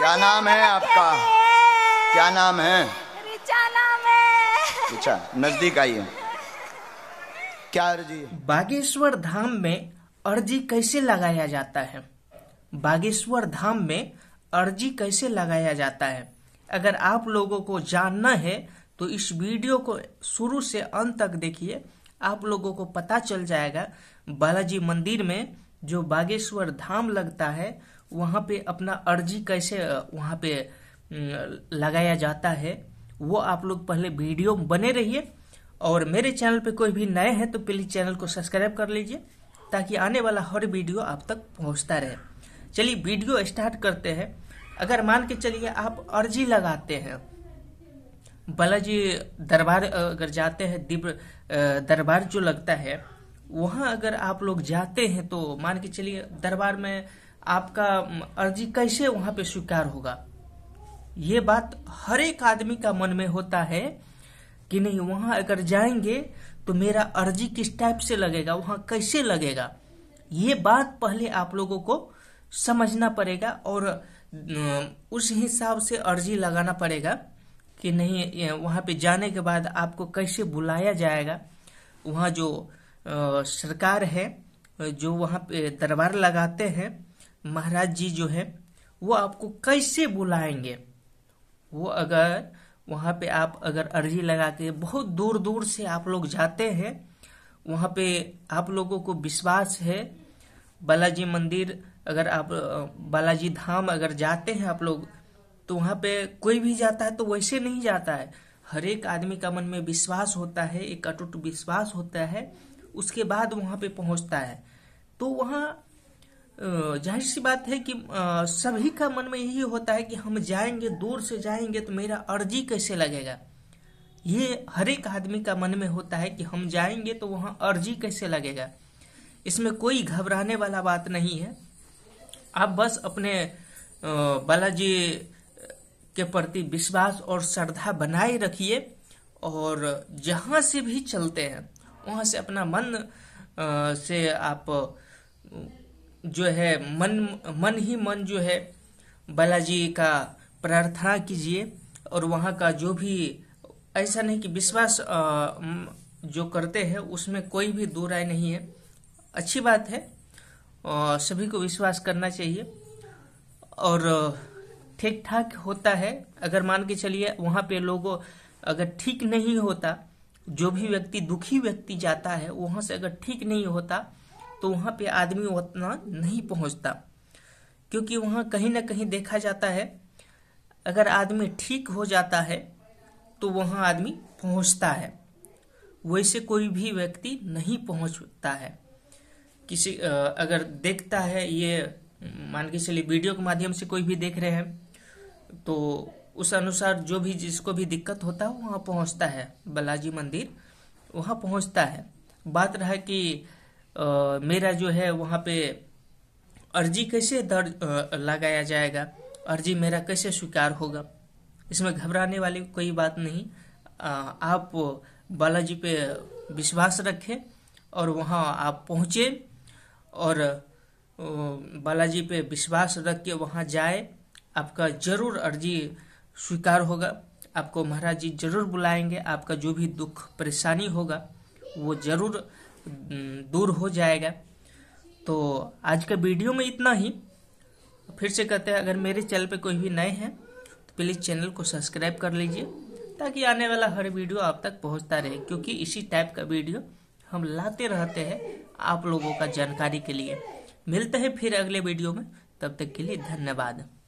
क्या नाम है आपका क्या नाम है रिचा नाम है रिचा नजदीक आइए क्या अर्जी बागेश्वर धाम में अर्जी कैसे लगाया जाता है बागेश्वर धाम में अर्जी कैसे लगाया जाता है अगर आप लोगों को जानना है तो इस वीडियो को शुरू से अंत तक देखिए आप लोगों को पता चल जाएगा बालाजी मंदिर में जो बागेश्वर धाम लगता है वहाँ पे अपना अर्जी कैसे वहाँ पे लगाया जाता है वो आप लोग पहले वीडियो बने रहिए और मेरे चैनल पे कोई भी नए हैं तो प्लीज चैनल को सब्सक्राइब कर लीजिए ताकि आने वाला हर वीडियो आप तक पहुँचता रहे चलिए वीडियो स्टार्ट करते हैं अगर मान के चलिए आप अर्जी लगाते हैं बालाजी दरबार अगर जाते हैं दिव्य दरबार जो लगता है वहां अगर आप लोग जाते हैं तो मान के चलिए दरबार में आपका अर्जी कैसे वहां पे स्वीकार होगा ये बात हर एक आदमी का मन में होता है कि नहीं वहां अगर जाएंगे तो मेरा अर्जी किस टाइप से लगेगा वहां कैसे लगेगा ये बात पहले आप लोगों को समझना पड़ेगा और उस हिसाब से अर्जी लगाना पड़ेगा कि नहीं वहां पे जाने के बाद आपको कैसे बुलाया जाएगा वहां जो सरकार है जो वहाँ पे दरबार लगाते हैं महाराज जी जो है वो आपको कैसे बुलाएंगे वो अगर वहाँ पे आप अगर अर्जी लगा के बहुत दूर दूर से आप लोग जाते हैं वहाँ पे आप लोगों को विश्वास है बालाजी मंदिर अगर आप बालाजी धाम अगर जाते हैं आप लोग तो वहाँ पे कोई भी जाता है तो वैसे नहीं जाता है हर एक आदमी का मन में विश्वास होता है एक अटूट विश्वास होता है उसके बाद वहां पे पहुंचता है तो वहां जाहिर सी बात है कि सभी का मन में यही होता है कि हम जाएंगे दूर से जाएंगे तो मेरा अर्जी कैसे लगेगा ये हर एक आदमी का मन में होता है कि हम जाएंगे तो वहां अर्जी कैसे लगेगा इसमें कोई घबराने वाला बात नहीं है आप बस अपने बालाजी के प्रति विश्वास और श्रद्धा बनाए रखिए और जहां से भी चलते हैं वहाँ से अपना मन आ, से आप जो है मन मन ही मन जो है बालाजी का प्रार्थना कीजिए और वहाँ का जो भी ऐसा नहीं कि विश्वास जो करते हैं उसमें कोई भी दो राय नहीं है अच्छी बात है और सभी को विश्वास करना चाहिए और ठीक ठाक होता है अगर मान के चलिए वहाँ पे लोगों अगर ठीक नहीं होता जो भी व्यक्ति दुखी व्यक्ति जाता है वहां से अगर ठीक नहीं होता तो वहां पे आदमी उतना नहीं पहुंचता क्योंकि वहां कहीं ना कहीं देखा जाता है अगर आदमी ठीक हो जाता है तो वहाँ आदमी पहुँचता है वैसे कोई भी व्यक्ति नहीं पहुँचता है किसी अगर देखता है ये मान के चलिए वीडियो के माध्यम से कोई भी देख रहे हैं तो उस अनुसार जो भी जिसको भी दिक्कत होता है वहाँ पहुँचता है बालाजी मंदिर वहाँ पहुँचता है बात रहा कि आ, मेरा जो है वहाँ पे अर्जी कैसे दर्ज लगाया जाएगा अर्जी मेरा कैसे स्वीकार होगा इसमें घबराने वाली कोई बात नहीं आ, आप बालाजी पे विश्वास रखें और वहाँ आप पहुँचे और बालाजी पे विश्वास रख के वहाँ जाए आपका जरूर अर्जी स्वीकार होगा आपको महाराज जी जरूर बुलाएंगे आपका जो भी दुख परेशानी होगा वो जरूर दूर हो जाएगा तो आज का वीडियो में इतना ही फिर से कहते हैं अगर मेरे चैनल पे कोई भी नए हैं तो प्लीज़ चैनल को सब्सक्राइब कर लीजिए ताकि आने वाला हर वीडियो आप तक पहुंचता रहे क्योंकि इसी टाइप का वीडियो हम लाते रहते हैं आप लोगों का जानकारी के लिए मिलते हैं फिर अगले वीडियो में तब तक के लिए धन्यवाद